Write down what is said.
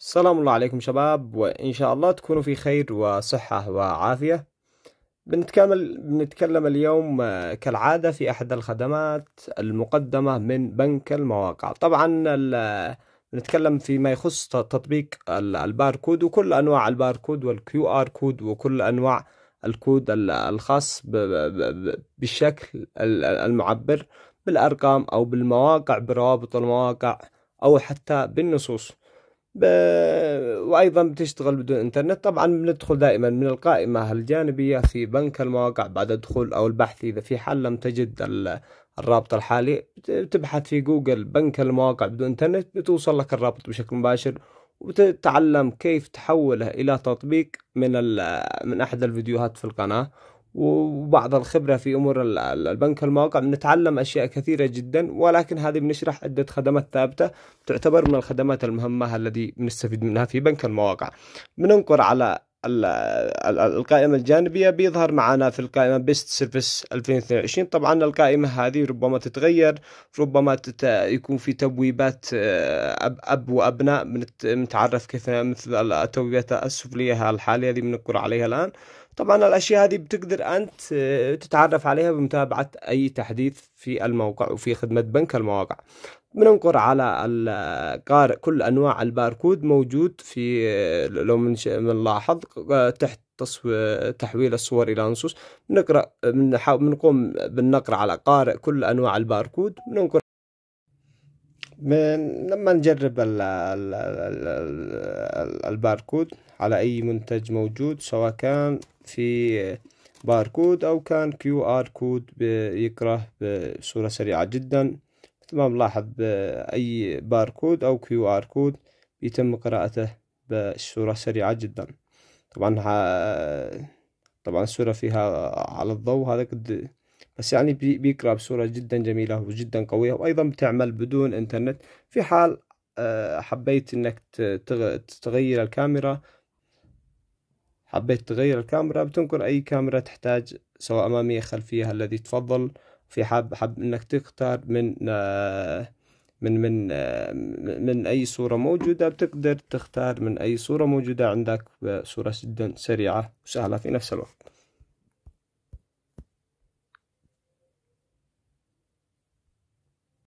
السلام الله عليكم شباب وإن شاء الله تكونوا في خير وصحة وعافية بنتكامل بنتكلم اليوم آه، كالعادة في أحد الخدمات المقدمة من بنك المواقع طبعا بنتكلم فيما يخص تطبيق الباركود وكل أنواع الباركود والكيو آر كود وكل أنواع الكود الخاص بالشكل المعبر بالأرقام أو بالمواقع بروابط المواقع أو حتى بالنصوص ب... وايضا بتشتغل بدون انترنت طبعا بندخل دائما من القائمه الجانبيه في بنك المواقع بعد الدخول او البحث اذا في حال لم تجد الرابط الحالي تبحث في جوجل بنك المواقع بدون انترنت بتوصل لك الرابط بشكل مباشر وتتعلم كيف تحوله الى تطبيق من ال... من احد الفيديوهات في القناه وبعض الخبرة في أمور البنك المواقع بنتعلم أشياء كثيرة جدا ولكن هذه بنشرح عدة خدمات ثابتة تعتبر من الخدمات المهمة التي بنستفيد منها في بنك المواقع بننقر على القائمة الجانبية بيظهر معنا في القائمة بيست سيرفيس 2022 طبعا القائمة هذه ربما تتغير ربما تت... يكون في تبويبات آه، أب, أب وأبناء بنتعرف كيف مثل التبويبات السفلية الحالية هذه بنقر عليها الآن طبعا الاشياء هذه بتقدر انت آه، تتعرف عليها بمتابعه اي تحديث في الموقع وفي خدمه بنك المواقع بننقر على القارئ كل انواع الباركود موجود في آه، لو بنلاحظ آه، تحت تحويل الصور الى نصوص بنقرا بنقوم بالنقر على قارئ كل انواع الباركود بننقر من لما نجرب ال ال الباركود على أي منتج موجود سواء كان في باركود أو كان كيو آر كود يقرأ بصورة سريعة جدا مثل ما ملاحظ بأي باركود أو كيو آر كود يتم قراءته بصورة سريعة جدا طبعا طبعا الصورة فيها على الضوء هذا قد بس يعني بيقرأ بصورة جدا جميلة وجدا قوية وأيضا بتعمل بدون إنترنت في حال آه، حبيت إنك تغير الكاميرا حبيت تغير الكاميرا بتنقل أي كاميرا تحتاج سواء أمامية خلفية الذي تفضل في حاب حب إنك تختار من آه، من من آه، من أي صورة موجودة بتقدر تختار من أي صورة موجودة عندك بصورة جدا سريعة وسهلة في نفس الوقت